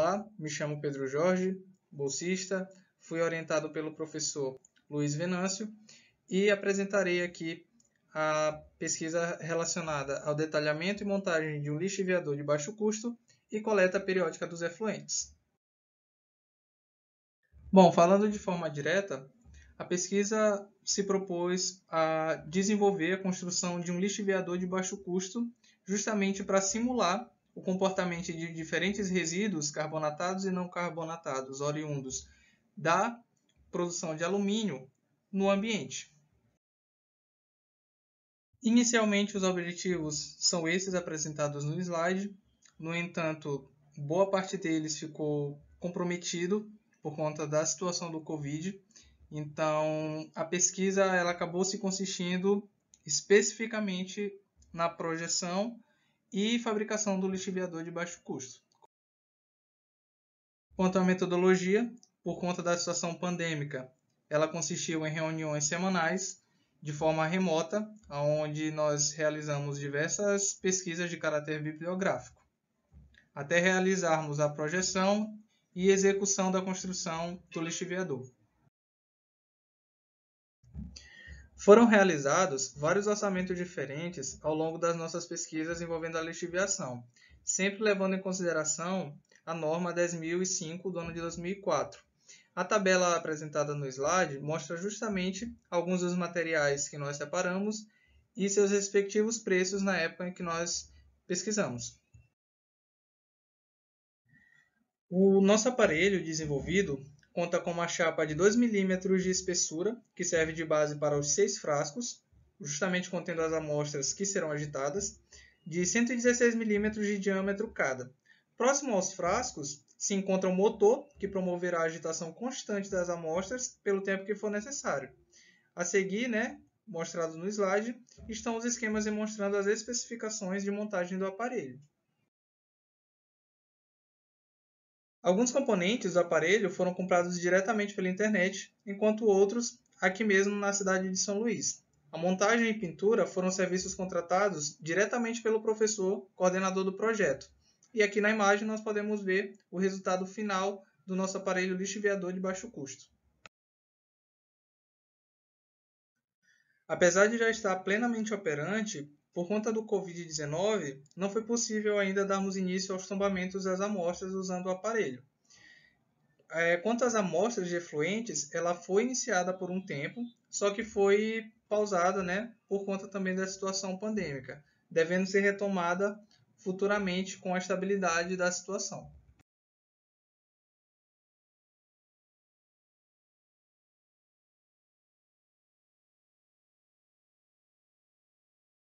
Olá, me chamo Pedro Jorge, bolsista, fui orientado pelo professor Luiz Venâncio e apresentarei aqui a pesquisa relacionada ao detalhamento e montagem de um lixo viador de baixo custo e coleta periódica dos efluentes. Bom, falando de forma direta, a pesquisa se propôs a desenvolver a construção de um lixiviador de baixo custo, justamente para simular o comportamento de diferentes resíduos carbonatados e não carbonatados oriundos da produção de alumínio no ambiente. Inicialmente, os objetivos são esses apresentados no slide, no entanto, boa parte deles ficou comprometido por conta da situação do Covid. Então, a pesquisa ela acabou se consistindo especificamente na projeção e fabricação do lixiviador de baixo custo. Quanto à metodologia, por conta da situação pandêmica, ela consistiu em reuniões semanais de forma remota, onde nós realizamos diversas pesquisas de caráter bibliográfico, até realizarmos a projeção e execução da construção do lixiviador. Foram realizados vários orçamentos diferentes ao longo das nossas pesquisas envolvendo a lixiviação, sempre levando em consideração a norma 10.005 do ano de 2004. A tabela apresentada no slide mostra justamente alguns dos materiais que nós separamos e seus respectivos preços na época em que nós pesquisamos. O nosso aparelho desenvolvido Conta com uma chapa de 2 mm de espessura, que serve de base para os seis frascos, justamente contendo as amostras que serão agitadas, de 116 mm de diâmetro cada. Próximo aos frascos se encontra o um motor, que promoverá a agitação constante das amostras pelo tempo que for necessário. A seguir, né, mostrado no slide, estão os esquemas demonstrando as especificações de montagem do aparelho. Alguns componentes do aparelho foram comprados diretamente pela internet, enquanto outros aqui mesmo na cidade de São Luís. A montagem e pintura foram serviços contratados diretamente pelo professor, coordenador do projeto. E aqui na imagem nós podemos ver o resultado final do nosso aparelho lixiviador de baixo custo. Apesar de já estar plenamente operante, por conta do Covid-19, não foi possível ainda darmos início aos tombamentos das amostras usando o aparelho. É, quanto às amostras de efluentes, ela foi iniciada por um tempo, só que foi pausada né, por conta também da situação pandêmica, devendo ser retomada futuramente com a estabilidade da situação.